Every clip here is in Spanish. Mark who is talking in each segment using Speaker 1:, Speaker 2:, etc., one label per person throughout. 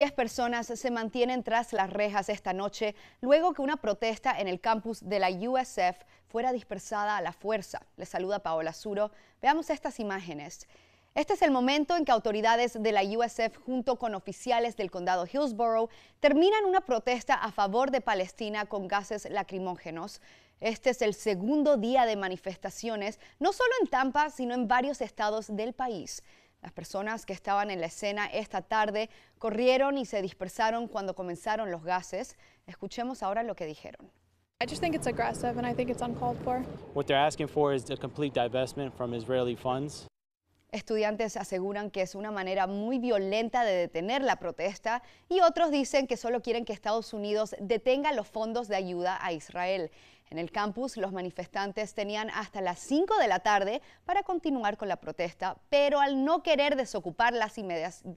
Speaker 1: 10 personas se mantienen tras las rejas esta noche luego que una protesta en el campus de la USF fuera dispersada a la fuerza. le saluda Paola Suro. Veamos estas imágenes. Este es el momento en que autoridades de la USF junto con oficiales del condado Hillsborough terminan una protesta a favor de Palestina con gases lacrimógenos. Este es el segundo día de manifestaciones, no solo en Tampa, sino en varios estados del país. Las personas que estaban en la escena esta tarde corrieron y se dispersaron cuando comenzaron los gases. Escuchemos ahora lo que dijeron. Estudiantes aseguran que es una manera muy violenta de detener la protesta y otros dicen que solo quieren que Estados Unidos detenga los fondos de ayuda a Israel. En el campus, los manifestantes tenían hasta las 5 de la tarde para continuar con la protesta, pero al no querer desocupar las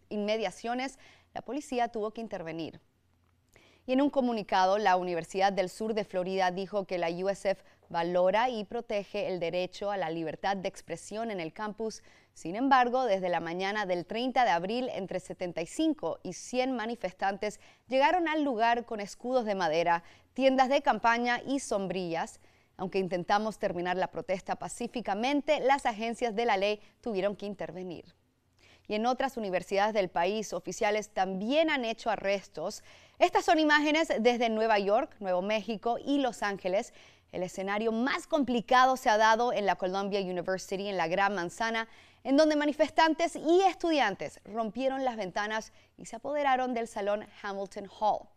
Speaker 1: inmediaciones, la policía tuvo que intervenir. Y en un comunicado, la Universidad del Sur de Florida dijo que la USF valora y protege el derecho a la libertad de expresión en el campus. Sin embargo, desde la mañana del 30 de abril, entre 75 y 100 manifestantes llegaron al lugar con escudos de madera, tiendas de campaña y sombrillas. Aunque intentamos terminar la protesta pacíficamente, las agencias de la ley tuvieron que intervenir y en otras universidades del país, oficiales también han hecho arrestos. Estas son imágenes desde Nueva York, Nuevo México y Los Ángeles. El escenario más complicado se ha dado en la Columbia University, en la Gran Manzana, en donde manifestantes y estudiantes rompieron las ventanas y se apoderaron del salón Hamilton Hall.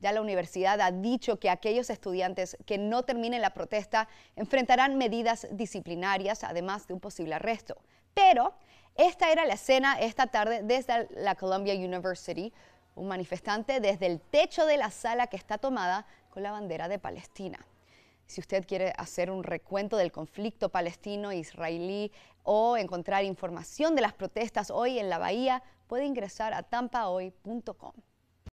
Speaker 1: Ya la universidad ha dicho que aquellos estudiantes que no terminen la protesta enfrentarán medidas disciplinarias, además de un posible arresto. Pero esta era la escena esta tarde desde la Columbia University, un manifestante desde el techo de la sala que está tomada con la bandera de Palestina. Si usted quiere hacer un recuento del conflicto palestino-israelí o encontrar información de las protestas hoy en la Bahía, puede ingresar a tampahoy.com.